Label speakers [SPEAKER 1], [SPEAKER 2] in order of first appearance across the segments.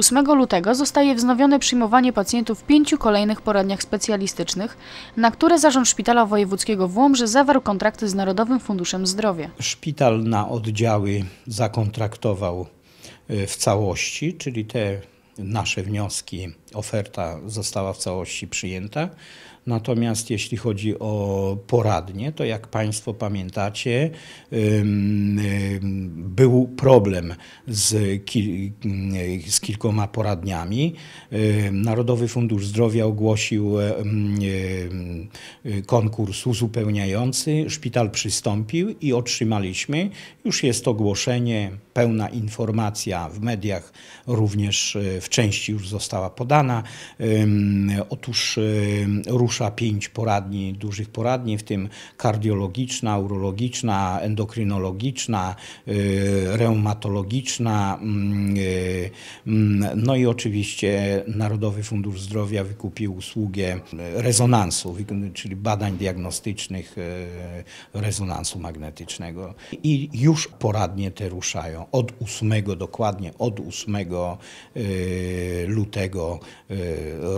[SPEAKER 1] 8 lutego zostaje wznowione przyjmowanie pacjentów w pięciu kolejnych poradniach specjalistycznych, na które Zarząd Szpitala Wojewódzkiego w Łomży zawarł kontrakty z Narodowym Funduszem Zdrowia.
[SPEAKER 2] Szpital na oddziały zakontraktował e, w całości, czyli te nasze wnioski, oferta została w całości przyjęta. Natomiast jeśli chodzi o poradnie, to jak Państwo pamiętacie, był problem z, kil z kilkoma poradniami. Narodowy Fundusz Zdrowia ogłosił e, y, konkurs uzupełniający, szpital przystąpił i otrzymaliśmy, już jest ogłoszenie, pełna informacja w mediach, również e, w części już została podana. Otóż rusza pięć poradni, dużych poradni, w tym kardiologiczna, urologiczna, endokrynologiczna, y, reumatologiczna, y, no i oczywiście Narodowy Fundusz Zdrowia wykupił usługę rezonansu, czyli badań diagnostycznych y, rezonansu magnetycznego. I już poradnie te ruszają od 8 dokładnie, od 8 E, lutego e,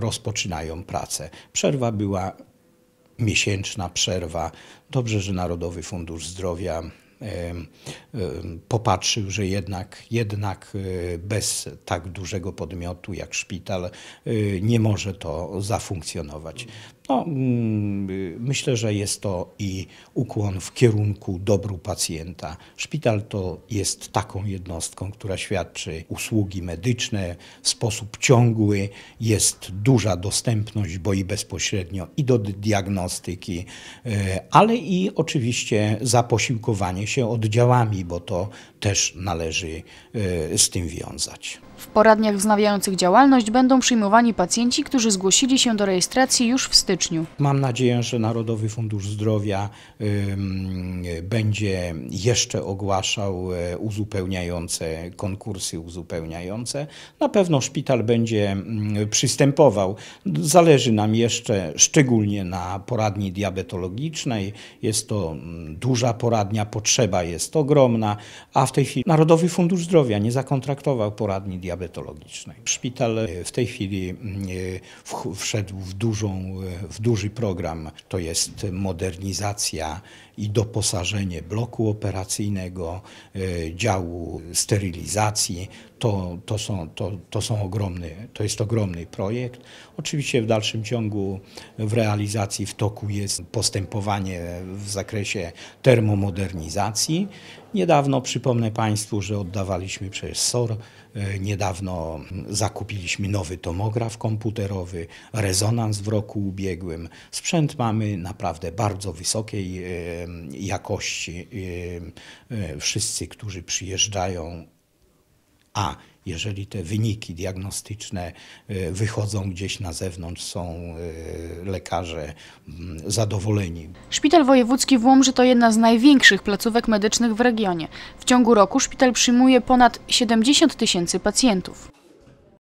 [SPEAKER 2] rozpoczynają pracę. Przerwa była miesięczna przerwa. Dobrze, że Narodowy Fundusz Zdrowia popatrzył, że jednak, jednak e, bez tak dużego podmiotu jak szpital e, nie może to zafunkcjonować. No, mm, e, myślę, że jest to i ukłon w kierunku dobru pacjenta. Szpital to jest taką jednostką, która świadczy usługi medyczne w sposób ciągły, jest duża dostępność, bo i bezpośrednio i do diagnostyki, ale i oczywiście zaposiłkowanie się się oddziałami, bo to też należy e, z tym wiązać.
[SPEAKER 1] W poradniach wznawiających działalność będą przyjmowani pacjenci, którzy zgłosili się do rejestracji już w styczniu.
[SPEAKER 2] Mam nadzieję, że Narodowy Fundusz Zdrowia będzie jeszcze ogłaszał e, uzupełniające konkursy uzupełniające. Na pewno szpital będzie przystępował. Zależy nam jeszcze szczególnie na poradni diabetologicznej. Jest to duża poradnia potrzebna potrzeba jest ogromna, a w tej chwili Narodowy Fundusz Zdrowia nie zakontraktował poradni diabetologicznej. Szpital e, w tej chwili e, wszedł w, dużą, e, w duży program, to jest modernizacja i doposażenie bloku operacyjnego, działu sterylizacji. To, to, są, to, to, są ogromny, to jest ogromny projekt. Oczywiście w dalszym ciągu w realizacji w toku jest postępowanie w zakresie termomodernizacji Niedawno przypomnę Państwu, że oddawaliśmy przez SOR, e, niedawno zakupiliśmy nowy tomograf komputerowy, rezonans w roku ubiegłym. Sprzęt mamy naprawdę bardzo wysokiej e, jakości. E, wszyscy, którzy przyjeżdżają, a jeżeli te wyniki diagnostyczne e, wychodzą gdzieś na zewnątrz, są e, lekarze mm, zadowoleni.
[SPEAKER 1] Szpital Wojewódzki w Łomży to jedna z największych placówek medycznych w regionie. W ciągu roku szpital przyjmuje ponad 70 tysięcy pacjentów.